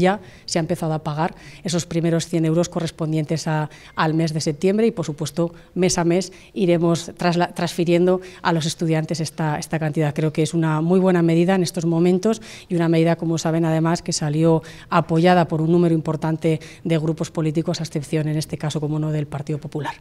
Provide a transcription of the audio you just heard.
Ya se ha empezado a pagar esos primeros 100 euros correspondientes al mes de septiembre y, por supuesto, mes a mes iremos transfiriendo a los estudiantes esta, esta cantidad. Creo que es una muy buena medida en estos momentos y una medida, como saben, además, que salió apoyada por un número importante de grupos políticos, a excepción, en este caso, como no, del Partido Popular.